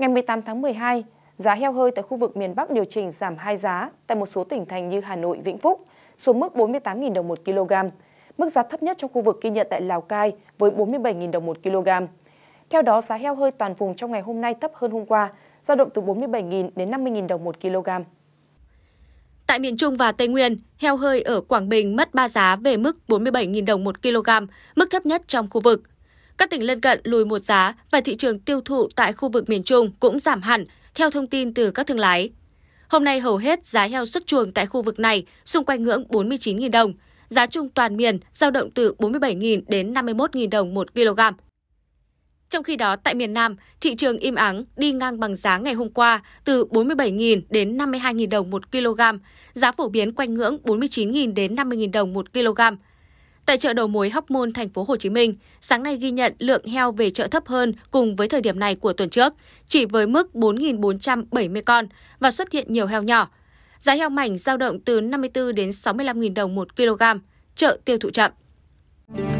Ngày 18 tháng 12, giá heo hơi tại khu vực miền Bắc điều chỉnh giảm hai giá tại một số tỉnh thành như Hà Nội, Vĩnh Phúc xuống mức 48.000 đồng 1 kg, mức giá thấp nhất trong khu vực ghi nhận tại Lào Cai với 47.000 đồng 1 kg. Theo đó, giá heo hơi toàn vùng trong ngày hôm nay thấp hơn hôm qua, dao động từ 47.000 đến 50.000 đồng 1 kg. Tại miền Trung và Tây Nguyên, heo hơi ở Quảng Bình mất 3 giá về mức 47.000 đồng 1 kg, mức thấp nhất trong khu vực các tỉnh lân cận lùi một giá và thị trường tiêu thụ tại khu vực miền Trung cũng giảm hẳn, theo thông tin từ các thương lái. Hôm nay hầu hết giá heo xuất chuồng tại khu vực này xung quanh ngưỡng 49.000 đồng, giá chung toàn miền giao động từ 47.000 đến 51.000 đồng một kg. Trong khi đó, tại miền Nam, thị trường im ắng đi ngang bằng giá ngày hôm qua từ 47.000 đến 52.000 đồng một kg, giá phổ biến quanh ngưỡng 49.000 đến 50.000 đồng một kg. Tại chợ đầu mối Hóc Môn thành phố Hồ Chí Minh, sáng nay ghi nhận lượng heo về chợ thấp hơn cùng với thời điểm này của tuần trước, chỉ với mức 4.470 con và xuất hiện nhiều heo nhỏ. Giá heo mảnh giao động từ 54 đến 65.000 đồng 1 kg, chợ tiêu thụ chậm.